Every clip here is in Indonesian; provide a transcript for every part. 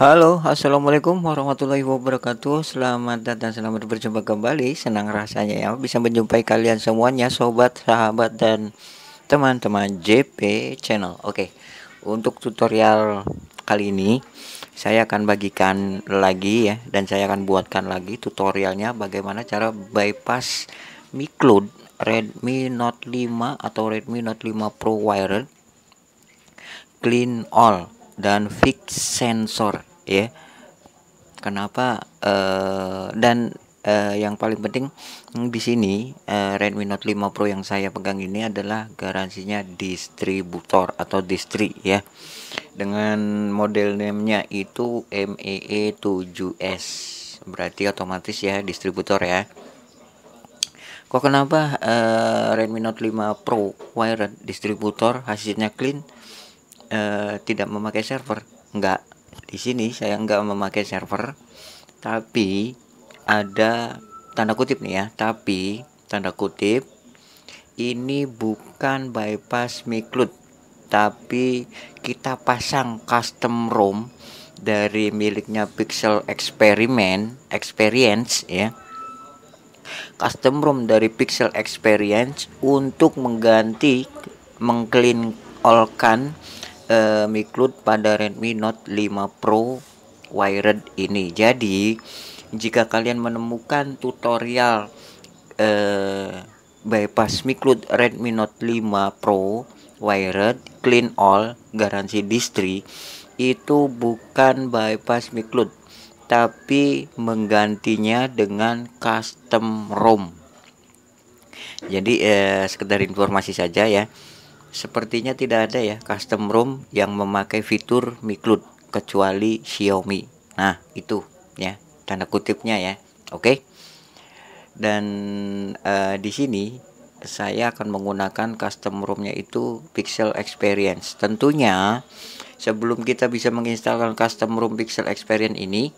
Halo, assalamualaikum warahmatullahi wabarakatuh. Selamat datang, selamat berjumpa kembali. Senang rasanya ya bisa menjumpai kalian semuanya, sobat, sahabat, dan teman-teman JP Channel. Oke, untuk tutorial kali ini saya akan bagikan lagi ya dan saya akan buatkan lagi tutorialnya bagaimana cara bypass micload Redmi Note 5 atau Redmi Note 5 Pro wired clean all dan fix sensor ya kenapa uh, dan uh, yang paling penting hmm, di sini uh, Redmi Note 5 Pro yang saya pegang ini adalah garansinya distributor atau distri ya dengan model name itu MEE 7S e berarti otomatis ya distributor ya kok kenapa uh, Redmi Note 5 Pro wired distributor hasilnya clean uh, tidak memakai server enggak di sini saya enggak memakai server tapi ada tanda kutip nih ya, tapi tanda kutip ini bukan bypass Miklut tapi kita pasang custom ROM dari miliknya Pixel Experiment Experience ya custom ROM dari Pixel Experience untuk mengganti mengclean-olkan uh, eh, Miklut pada Redmi Note 5 Pro wired ini jadi jika kalian menemukan tutorial eh, bypass miklut Redmi Note 5 Pro wired clean all garansi distri itu bukan bypass miklut tapi menggantinya dengan custom ROM jadi eh, sekedar informasi saja ya sepertinya tidak ada ya custom ROM yang memakai fitur miklut kecuali Xiaomi nah itu ya tanda kutipnya ya oke dan uh, di sini saya akan menggunakan custom roomnya itu pixel experience tentunya sebelum kita bisa menginstalkan custom rom pixel experience ini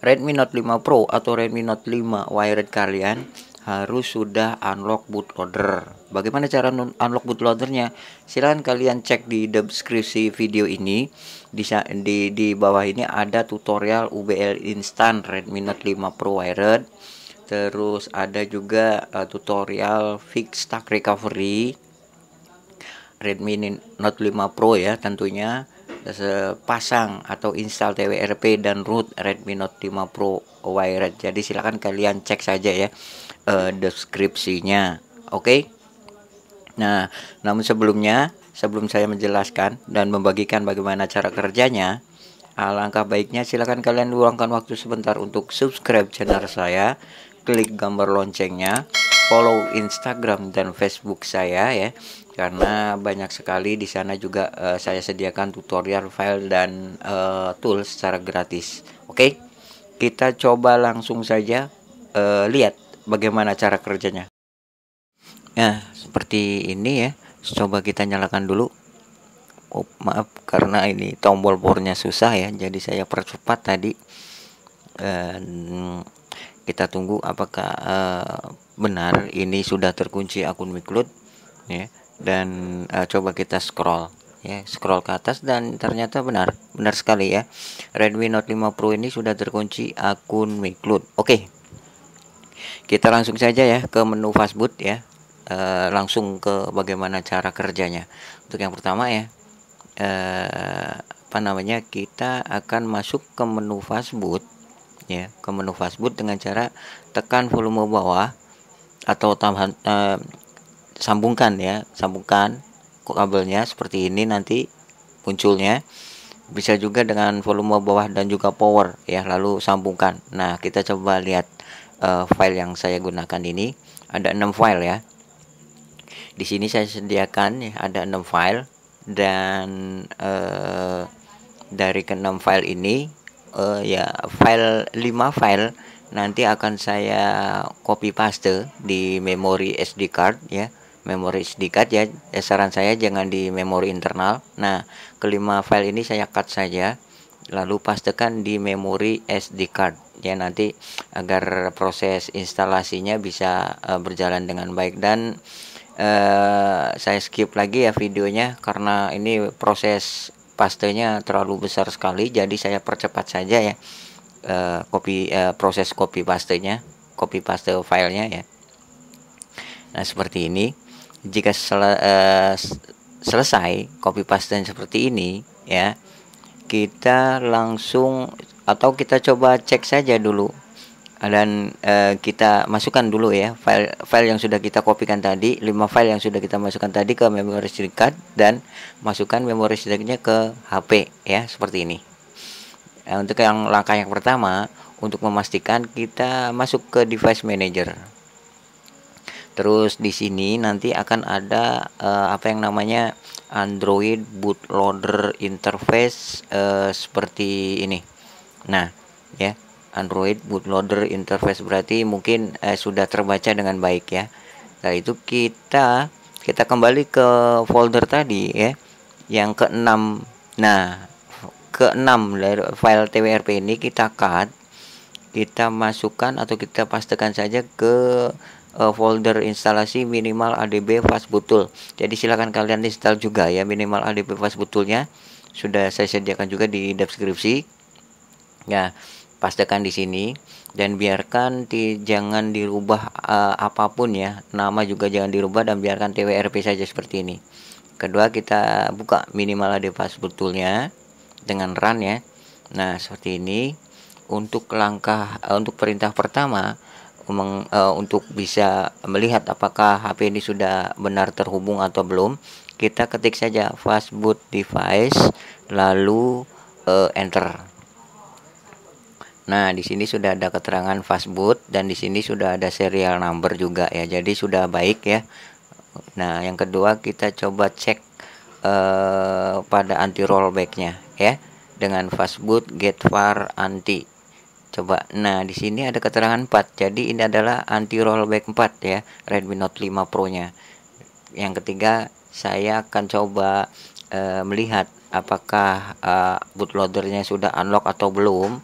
Redmi Note 5 Pro atau Redmi Note 5 wired kalian harus sudah unlock bootloader. Bagaimana cara unlock bootloadernya? Silahkan kalian cek di deskripsi video ini. Di, di, di bawah ini ada tutorial UBL Instant Redmi Note 5 Pro Wired. Terus ada juga uh, tutorial Fix Stack Recovery Redmi Note 5 Pro ya tentunya pasang atau install TWRP dan root Redmi Note 5 Pro wired. Jadi silahkan kalian cek saja ya uh, deskripsinya. Oke. Okay? Nah, namun sebelumnya, sebelum saya menjelaskan dan membagikan bagaimana cara kerjanya, alangkah baiknya silahkan kalian luangkan waktu sebentar untuk subscribe channel saya, klik gambar loncengnya follow Instagram dan Facebook saya ya karena banyak sekali di sana juga uh, saya sediakan tutorial file dan uh, eh, tool secara gratis. Oke. Okay? Kita coba langsung saja uh, lihat bagaimana cara kerjanya. Nah, seperti ini ya. Coba kita nyalakan dulu. Oh, maaf karena ini tombol bornya susah ya. Jadi saya percepat tadi kita tunggu apakah uh, benar ini sudah terkunci akun Miklud ya dan uh, coba kita scroll ya scroll ke atas dan ternyata benar benar sekali ya Redmi Note 5 Pro ini sudah terkunci akun Miklud oke kita langsung saja ya ke menu fastboot ya uh, langsung ke bagaimana cara kerjanya untuk yang pertama ya uh, apa namanya kita akan masuk ke menu fastboot fastbootnya ke menu fastboot dengan cara tekan volume bawah atau tambahan eh, sambungkan ya sambungkan kabelnya seperti ini nanti munculnya bisa juga dengan volume bawah dan juga power ya lalu sambungkan nah kita coba lihat uh, file yang saya gunakan ini ada enam file ya di sini saya sediakan ya, ada enam file dan uh, dari keenam file ini uh, ya file 5 file nanti akan saya copy paste di memori SD card ya memori SD card ya eh, saran saya jangan di memori internal nah kelima file ini saya cut saja lalu pastekan di memori SD card ya nanti agar proses instalasinya bisa uh, berjalan dengan baik dan uh, saya skip lagi ya videonya karena ini proses pastenya terlalu besar sekali jadi saya percepat saja ya uh, uh, proses copy pastenya copy paste filenya ya nah seperti ini jika sel uh, eh, selesai copy paste seperti ini ya kita langsung atau kita coba cek saja dulu dan uh, kita masukkan dulu ya file file yang sudah kita kopikan tadi lima file yang sudah kita masukkan tadi ke memory card dan masukkan memory nya ke HP ya seperti ini nah, untuk yang langkah yang pertama untuk memastikan kita masuk ke device manager terus di sini nanti akan ada uh, apa yang namanya Android bootloader interface uh, seperti ini nah ya Android bootloader interface berarti mungkin eh, sudah terbaca dengan baik ya nah itu kita kita kembali ke folder tadi ya yang keenam nah keenam dari file twrp ini kita cut kita masukkan atau kita pastikan saja ke uh, folder instalasi minimal adb fastbool jadi silahkan kalian install juga ya minimal adb fastboolnya sudah saya sediakan juga di deskripsi ya nah, pastikan di sini dan biarkan di, jangan dirubah uh, apapun ya nama juga jangan dirubah dan biarkan TWRP saja seperti ini kedua kita buka minimal pas betulnya dengan run ya nah seperti ini untuk langkah uh, untuk perintah pertama meng, uh, untuk bisa melihat apakah HP ini sudah benar terhubung atau belum kita ketik saja fastboot device lalu uh, enter Nah, di sini sudah ada keterangan fastboot dan di sini sudah ada serial number juga ya. Jadi sudah baik ya. Nah, yang kedua kita coba cek eh, pada anti rollbacknya ya dengan fastboot get far anti. Coba. Nah, di sini ada keterangan 4. Jadi ini adalah anti rollback 4 ya Redmi Note 5 Pro-nya. Yang ketiga, saya akan coba eh, melihat apakah uh, bootloadernya sudah unlock atau belum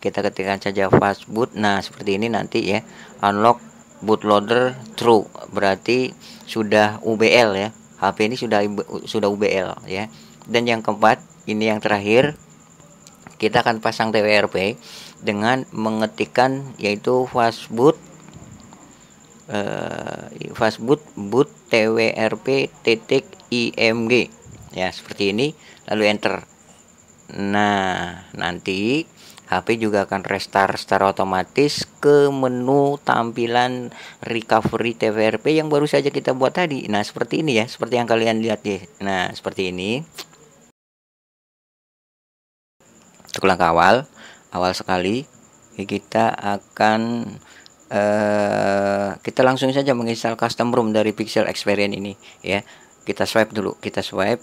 kita ketikkan saja fastboot nah seperti ini nanti ya unlock bootloader true berarti sudah UBL ya HP ini sudah sudah UBL ya dan yang keempat ini yang terakhir kita akan pasang TWRP dengan mengetikkan yaitu fastboot fastboot boot eh, twrp titik img ya seperti ini lalu enter nah nanti HP juga akan restart secara otomatis ke menu tampilan recovery TVRP yang baru saja kita buat tadi nah seperti ini ya seperti yang kalian lihat ya nah seperti ini untuk langkah awal awal sekali ya kita akan uh, kita langsung saja menginstal custom room dari pixel experience ini ya kita swipe dulu kita swipe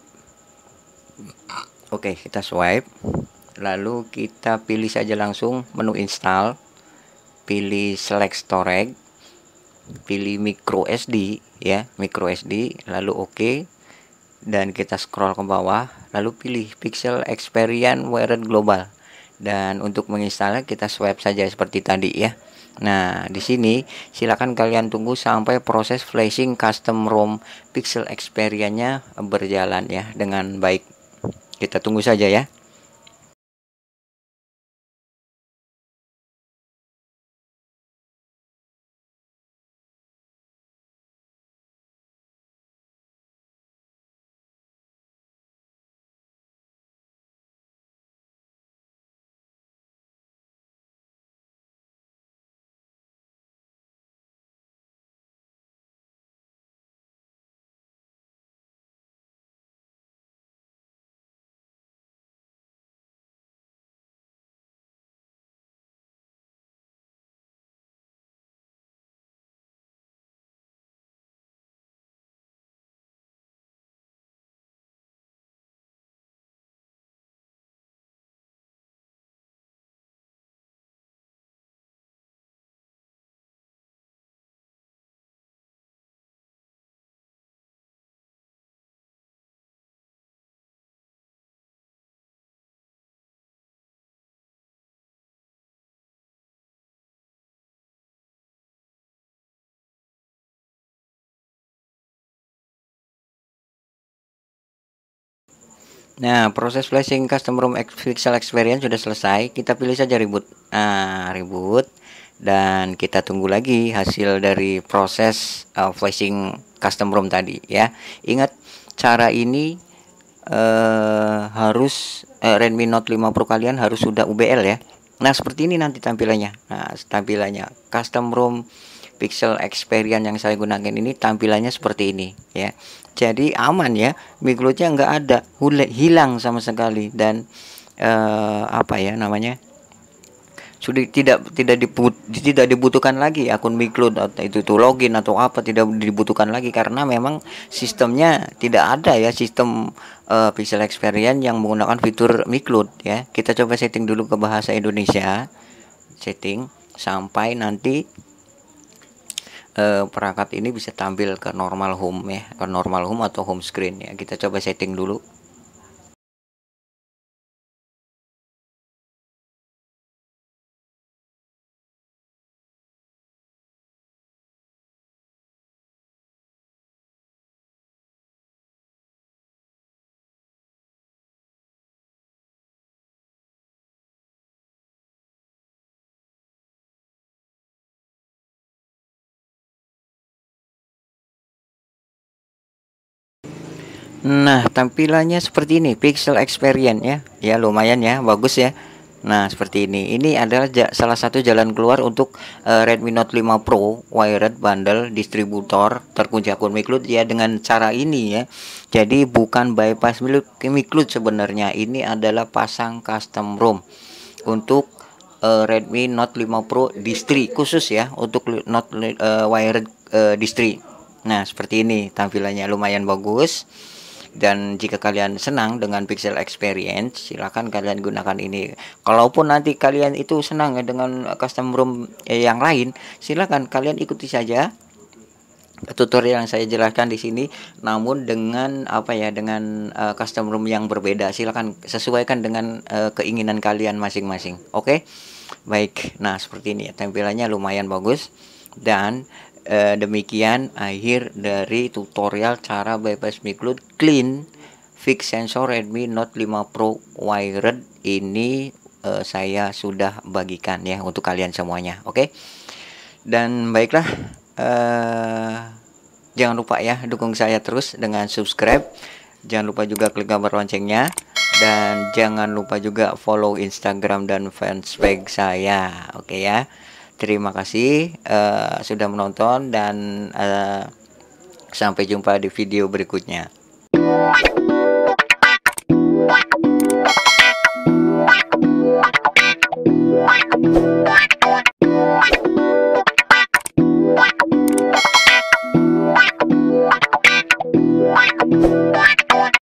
oke okay, kita swipe lalu kita pilih saja langsung menu install pilih select storage pilih micro SD ya micro SD lalu oke okay. dan kita scroll ke bawah lalu pilih pixel experience wired global dan untuk menginstalnya kita swipe saja seperti tadi ya Nah, di sini silakan kalian tunggu sampai proses flashing custom ROM Pixel Experience-nya berjalan ya dengan baik. Kita tunggu saja ya. Nah, proses flashing custom room pixel experience sudah selesai. Kita pilih saja reboot. Nah, reboot dan kita tunggu lagi hasil dari proses uh, flashing custom room tadi ya. Ingat cara ini uh, harus uh, Redmi Note 5 Pro kalian harus sudah UBL ya. Nah, seperti ini nanti tampilannya. Nah, tampilannya custom room pixel experience yang saya gunakan ini tampilannya seperti ini ya jadi aman ya miglutnya nggak ada hilang sama sekali dan uh, apa ya namanya sudah tidak tidak diput, tidak dibutuhkan lagi akun miglud atau itu itu login atau apa tidak dibutuhkan lagi karena memang sistemnya tidak ada ya sistem uh, pixel experience yang menggunakan fitur miglud ya kita coba setting dulu ke bahasa Indonesia setting sampai nanti Eh, perangkat ini bisa tampil ke normal home ya ke normal home atau home screen ya kita coba setting dulu Nah, tampilannya seperti ini, Pixel Experience ya. Ya, lumayan ya, bagus ya. Nah, seperti ini. Ini adalah salah satu jalan keluar untuk uh, Redmi Note 5 Pro wired bundle distributor terkunci akun Miklut ya dengan cara ini ya. Jadi bukan bypass Miklut sebenarnya. Ini adalah pasang custom ROM untuk uh, Redmi Note 5 Pro distri khusus ya untuk Note uh, wired uh, distri. Nah, seperti ini tampilannya lumayan bagus dan jika kalian senang dengan pixel experience silahkan kalian gunakan ini kalaupun nanti kalian itu senang dengan custom room eh, yang lain silahkan kalian ikuti saja tutorial yang saya jelaskan di sini namun dengan apa ya dengan uh, custom room yang berbeda silahkan sesuaikan dengan uh, keinginan kalian masing-masing oke okay? baik nah seperti ini tampilannya lumayan bagus dan eh, demikian akhir dari tutorial cara bypass mikrut clean fix sensor Redmi Note 5 Pro wired ini eh, saya sudah bagikan ya untuk kalian semuanya oke okay? dan baiklah eh, jangan lupa ya dukung saya terus dengan subscribe jangan lupa juga klik gambar loncengnya dan jangan lupa juga follow Instagram dan fanspage saya oke okay ya Terima kasih uh, sudah menonton dan uh, sampai jumpa di video berikutnya.